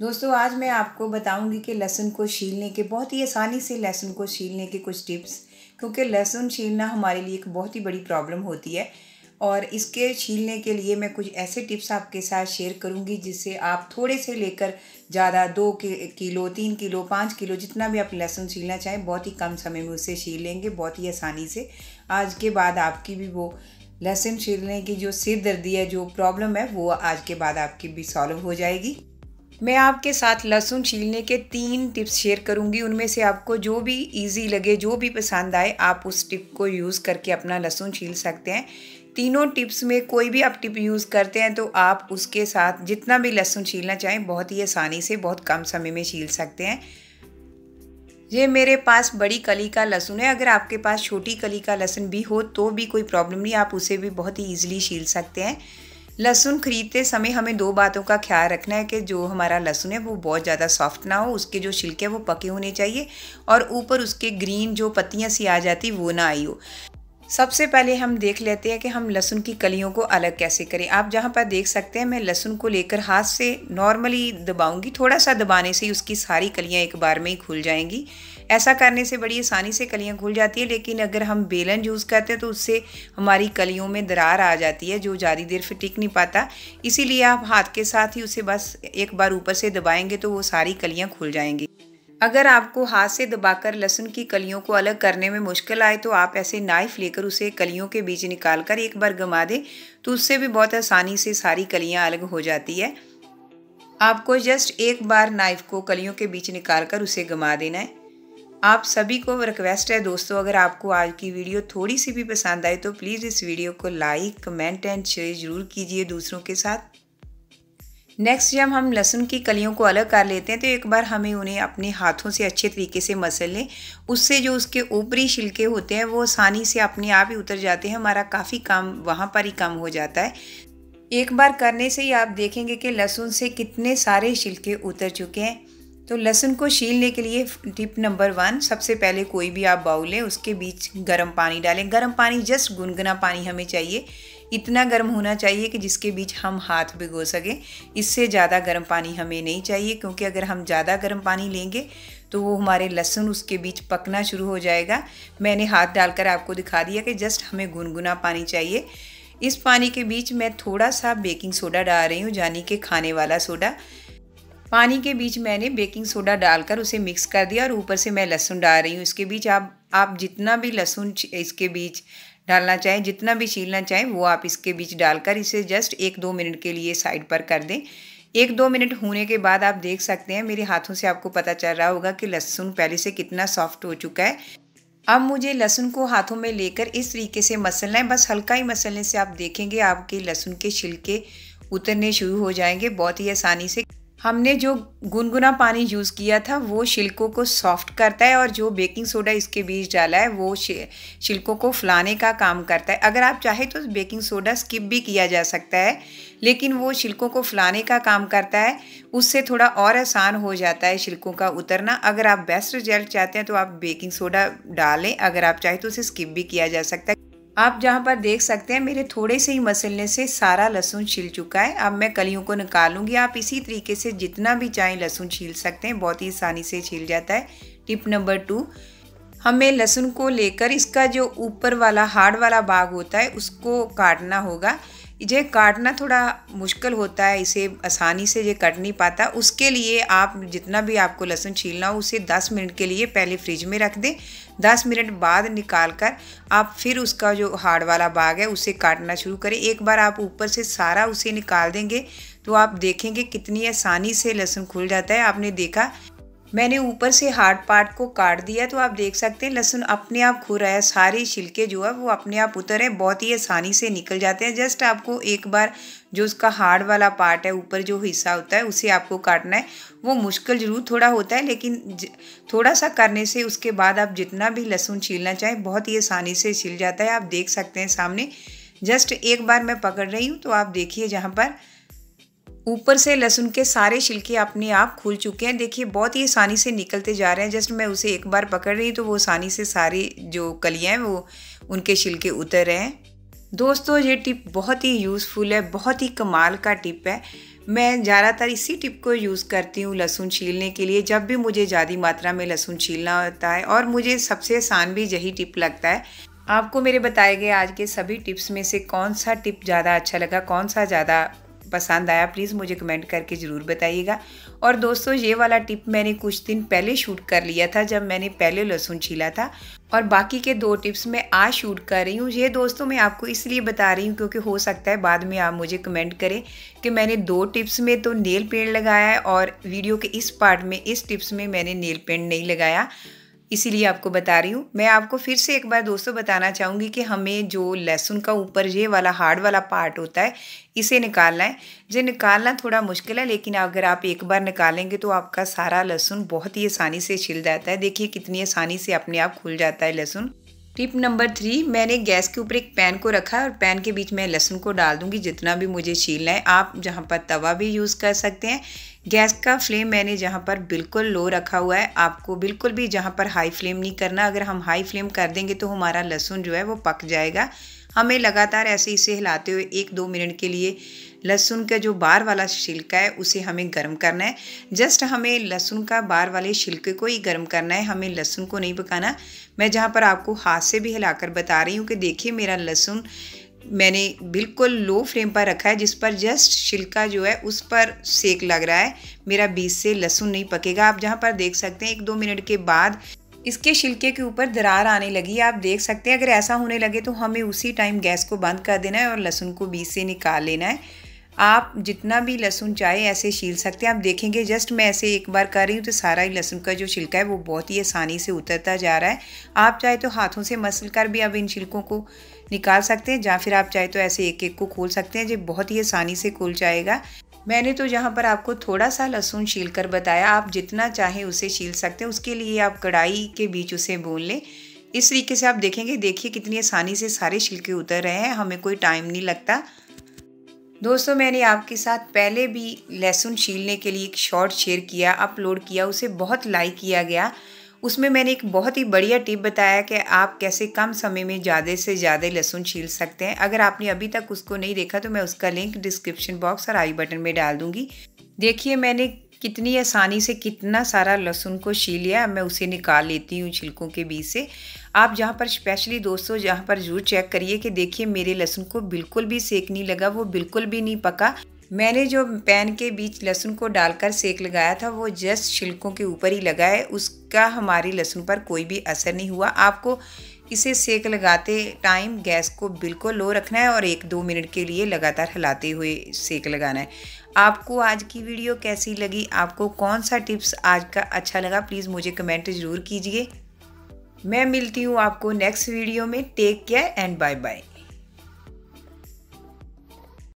दोस्तों आज मैं आपको बताऊंगी कि लहसुन को छीलने के बहुत ही आसानी से लहसुन को छीलने के कुछ टिप्स क्योंकि लहसुन छीलना हमारे लिए एक बहुत ही बड़ी प्रॉब्लम होती है और इसके छीलने के लिए मैं कुछ ऐसे टिप्स आपके साथ शेयर करूंगी जिससे आप थोड़े से लेकर ज़्यादा दो किलो तीन किलो पाँच किलो जितना भी आप लहसुन छीलना चाहें बहुत ही कम समय में उसे छील लेंगे बहुत ही आसानी से आज के बाद आपकी भी वो लहसुन छीलने की जो सिर दर्दी है जो प्रॉब्लम है वो आज के बाद आपकी भी सॉल्व हो जाएगी मैं आपके साथ लहसुन छीलने के तीन टिप्स शेयर करूंगी उनमें से आपको जो भी इजी लगे जो भी पसंद आए आप उस टिप को यूज़ करके अपना लहसुन छील सकते हैं तीनों टिप्स में कोई भी आप टिप यूज़ करते हैं तो आप उसके साथ जितना भी लहसुन छीलना चाहें बहुत ही आसानी से बहुत कम समय में छील सकते हैं ये मेरे पास बड़ी कली का लहसुन है अगर आपके पास छोटी कली का लहसुन भी हो तो भी कोई प्रॉब्लम नहीं आप उसे भी बहुत ही ईजिली छील सकते हैं लहसुन खरीदते समय हमें दो बातों का ख्याल रखना है कि जो हमारा लहसुन है वो बहुत ज़्यादा सॉफ्ट ना हो उसके जो छिलके हैं वो पके होने चाहिए और ऊपर उसके ग्रीन जो पत्तियाँ सी आ जाती वो ना आई हो सबसे पहले हम देख लेते हैं कि हम लहसुन की कलियों को अलग कैसे करें आप जहाँ पर देख सकते हैं मैं लहसुन को लेकर हाथ से नॉर्मली दबाऊंगी थोड़ा सा दबाने से ही उसकी सारी कलियाँ एक बार में ही खुल जाएंगी ऐसा करने से बड़ी आसानी से कलियाँ खुल जाती है लेकिन अगर हम बेलन यूज़ करते हैं तो उससे हमारी कलियों में दरार आ जाती है जो ज़्यादा देर फिर टिक नहीं पाता इसीलिए आप हाथ के साथ ही उसे बस एक बार ऊपर से दबाएंगे तो वो सारी कलियाँ खुल जाएंगी अगर आपको हाथ से दबाकर लहसुन की कलियों को अलग करने में मुश्किल आए तो आप ऐसे नाइफ लेकर उसे कलियों के बीच निकाल कर एक बार गमा दें तो उससे भी बहुत आसानी से सारी कलियाँ अलग हो जाती है आपको जस्ट एक बार नाइफ को कलियों के बीच निकाल कर उसे गमा देना है आप सभी को रिक्वेस्ट है दोस्तों अगर आपको आज की वीडियो थोड़ी सी भी पसंद आए तो प्लीज़ इस वीडियो को लाइक कमेंट एंड शेयर ज़रूर कीजिए दूसरों के साथ नेक्स्ट जब हम लहसुन की कलियों को अलग कर लेते हैं तो एक बार हमें उन्हें अपने हाथों से अच्छे तरीके से मसल लें उससे जो उसके ऊपरी छिलके होते हैं वो आसानी से अपने आप ही उतर जाते हैं हमारा काफ़ी काम वहाँ पर ही कम हो जाता है एक बार करने से ही आप देखेंगे कि लहसुन से कितने सारे छिलके उतर चुके हैं तो लहसुन को छीलने के लिए टिप नंबर वन सबसे पहले कोई भी आप बाउल लें उसके बीच गर्म पानी डालें गर्म पानी जस्ट गुनगुना पानी हमें चाहिए इतना गर्म होना चाहिए कि जिसके बीच हम हाथ भिगो सकें इससे ज़्यादा गर्म पानी हमें नहीं चाहिए क्योंकि अगर हम ज़्यादा गर्म पानी लेंगे तो वो हमारे लहसुन उसके बीच पकना शुरू हो जाएगा मैंने हाथ डालकर आपको दिखा दिया कि जस्ट हमें गुनगुना पानी चाहिए इस पानी के बीच मैं थोड़ा सा बेकिंग सोडा डाल रही हूँ यानी कि खाने वाला सोडा पानी के बीच मैंने बेकिंग सोडा डालकर उसे मिक्स कर दिया और ऊपर से मैं लहसुन डाल रही हूँ इसके बीच आप आप जितना भी लहसुन इसके बीच डालना चाहें जितना भी छीलना चाहें वो आप इसके बीच डालकर इसे जस्ट एक दो मिनट के लिए साइड पर कर दें एक दो मिनट होने के बाद आप देख सकते हैं मेरे हाथों से आपको पता चल रहा होगा कि लहसुन पहले से कितना सॉफ्ट हो चुका है अब मुझे लहसुन को हाथों में लेकर इस तरीके से मसलना है बस हल्का ही मसलने से आप देखेंगे आपके लहसुन के छिलके उतरने शुरू हो जाएंगे बहुत ही आसानी से हमने जो गुनगुना पानी यूज़ किया था वो छिलकों को सॉफ्ट करता है और जो बेकिंग सोडा इसके बीच डाला है वो छिलकों को फुलाने का काम करता है अगर आप चाहें तो बेकिंग सोडा स्किप भी किया जा सकता है लेकिन वो छिलकों को फुलाने का काम करता है उससे थोड़ा और आसान हो जाता है छिलकों का उतरना अगर आप बेस्ट रिजल्ट चाहते हैं तो आप बेकिंग सोडा डालें अगर आप चाहें तो उसे स्किप भी किया जा सकता है आप जहाँ पर देख सकते हैं मेरे थोड़े से ही मसलने से सारा लहसुन छिल चुका है अब मैं कलियों को निकालूंगी आप इसी तरीके से जितना भी चाहें लहसुन छील सकते हैं बहुत ही आसानी से छील जाता है टिप नंबर टू हमें लहसुन को लेकर इसका जो ऊपर वाला हार्ड वाला भाग होता है उसको काटना होगा ये काटना थोड़ा मुश्किल होता है इसे आसानी से ये कट नहीं पाता उसके लिए आप जितना भी आपको लहसुन छीलना हो उसे 10 मिनट के लिए पहले फ्रिज में रख दें 10 मिनट बाद निकाल कर आप फिर उसका जो हार्ड वाला बाग है उसे काटना शुरू करें एक बार आप ऊपर से सारा उसे निकाल देंगे तो आप देखेंगे कितनी आसानी से लहसुन खुल जाता है आपने देखा मैंने ऊपर से हार्ड पार्ट को काट दिया तो आप देख सकते हैं लहसुन अपने आप खो रहा है सारे छिलके जो है वो अपने आप उतर है बहुत ही आसानी से निकल जाते हैं जस्ट आपको एक बार जो उसका हार्ड वाला पार्ट है ऊपर जो हिस्सा होता है उसे आपको काटना है वो मुश्किल ज़रूर थोड़ा होता है लेकिन थोड़ा सा करने से उसके बाद आप जितना भी लहसुन छीलना चाहें बहुत ही आसानी से छिल जाता है आप देख सकते हैं सामने जस्ट एक बार मैं पकड़ रही हूँ तो आप देखिए जहाँ पर ऊपर से लहसुन के सारे छिलके अपने आप खुल चुके हैं देखिए बहुत ही आसानी से निकलते जा रहे हैं जस्ट मैं उसे एक बार पकड़ रही तो वो आसानी से सारी जो कलियाँ हैं वो उनके छिलके उतर रहे हैं दोस्तों ये टिप बहुत ही यूज़फुल है बहुत ही कमाल का टिप है मैं ज़्यादातर इसी टिप को यूज़ करती हूँ लहसुन छीलने के लिए जब भी मुझे ज़्यादा मात्रा में लहसुन छीलना होता है और मुझे सबसे आसान भी यही टिप लगता है आपको मेरे बताए गए आज के सभी टिप्स में से कौन सा टिप ज़्यादा अच्छा लगा कौन सा ज़्यादा पसंद आया प्लीज़ मुझे कमेंट करके ज़रूर बताइएगा और दोस्तों ये वाला टिप मैंने कुछ दिन पहले शूट कर लिया था जब मैंने पहले लहसुन छीला था और बाकी के दो टिप्स मैं आज शूट कर रही हूँ ये दोस्तों मैं आपको इसलिए बता रही हूँ क्योंकि हो सकता है बाद में आप मुझे कमेंट करें कि मैंने दो टिप्स में तो नेल पेंट लगाया है और वीडियो के इस पार्ट में इस टिप्स में मैंने नेल पेंट नहीं लगाया इसीलिए आपको बता रही हूँ मैं आपको फिर से एक बार दोस्तों बताना चाहूँगी कि हमें जो लहसुन का ऊपर ये वाला हार्ड वाला पार्ट होता है इसे निकालना है जो निकालना थोड़ा मुश्किल है लेकिन अगर आप एक बार निकालेंगे तो आपका सारा लहसुन बहुत ही आसानी से छिल जाता है देखिए कितनी आसानी से अपने आप खुल जाता है लहसुन टिप नंबर थ्री मैंने गैस के ऊपर एक पैन को रखा है और पैन के बीच में लहसुन को डाल दूंगी जितना भी मुझे छीलना है आप जहाँ पर तवा भी यूज़ कर सकते हैं गैस का फ्लेम मैंने जहाँ पर बिल्कुल लो रखा हुआ है आपको बिल्कुल भी जहाँ पर हाई फ्लेम नहीं करना अगर हम हाई फ्लेम कर देंगे तो हमारा लहसुन जो है वो पक जाएगा हमें लगातार ऐसे इसे हिलाते हुए एक दो मिनट के लिए लहसुन का जो बार वाला छिलका है उसे हमें गर्म करना है जस्ट हमें लहसुन का बार वाले छिलके को ही गर्म करना है हमें लहसुन को नहीं पकाना मैं जहाँ पर आपको हाथ से भी हिलाकर बता रही हूँ कि देखिए मेरा लहसुन मैंने बिल्कुल लो फ्लेम पर रखा है जिस पर जस्ट छिलका जो है उस पर सेक लग रहा है मेरा बीज से लहसुन नहीं पकेगा आप जहाँ पर देख सकते हैं एक दो मिनट के बाद इसके छिलके के ऊपर दरार आने लगी आप देख सकते हैं अगर ऐसा होने लगे तो हमें उसी टाइम गैस को बंद कर देना है और लहसुन को बीज से निकाल लेना है आप जितना भी लहसुन चाहे ऐसे छील सकते हैं आप देखेंगे जस्ट मैं ऐसे एक बार कर रही हूँ तो सारा ही लहसुन का जो छिलका है वो बहुत ही आसानी से उतरता जा रहा है आप चाहे तो हाथों से मसल कर भी अब इन छिलकों को निकाल सकते हैं या फिर आप चाहे तो ऐसे एक एक को खोल सकते हैं जो बहुत ही आसानी से खुल जाएगा मैंने तो यहाँ पर आपको थोड़ा सा लहसुन छील कर बताया आप जितना चाहें उसे छील सकते हैं उसके लिए आप कढ़ाई के बीच उसे बोल लें इस तरीके से आप देखेंगे देखिए कितनी आसानी से सारे छिलके उतर रहे हैं हमें कोई टाइम नहीं लगता दोस्तों मैंने आपके साथ पहले भी लहसुन छीलने के लिए एक शॉर्ट शेयर किया अपलोड किया उसे बहुत लाइक किया गया उसमें मैंने एक बहुत ही बढ़िया टिप बताया कि आप कैसे कम समय में ज़्यादा से ज़्यादा लहसुन छील सकते हैं अगर आपने अभी तक उसको नहीं देखा तो मैं उसका लिंक डिस्क्रिप्शन बॉक्स और आई बटन में डाल दूँगी देखिए मैंने कितनी आसानी से कितना सारा लहसुन को छील लिया मैं उसे निकाल लेती हूँ छिलकों के बीच से आप जहाँ पर स्पेशली दोस्तों जहाँ पर जरूर चेक करिए कि देखिए मेरे लहसुन को बिल्कुल भी सेक नहीं लगा वो बिल्कुल भी नहीं पका मैंने जो पैन के बीच लहसुन को डालकर सेक लगाया था वो जस्ट छिलकों के ऊपर ही लगा है उसका हमारे लहसुन पर कोई भी असर नहीं हुआ आपको इसे सेक लगाते टाइम गैस को बिल्कुल लो रखना है और एक दो मिनट के लिए लगातार हिलाते हुए सेक लगाना है आपको आज की वीडियो कैसी लगी आपको कौन सा टिप्स आज का अच्छा लगा प्लीज़ मुझे कमेंट ज़रूर कीजिए मैं मिलती हूँ आपको नेक्स्ट वीडियो में take care and bye bye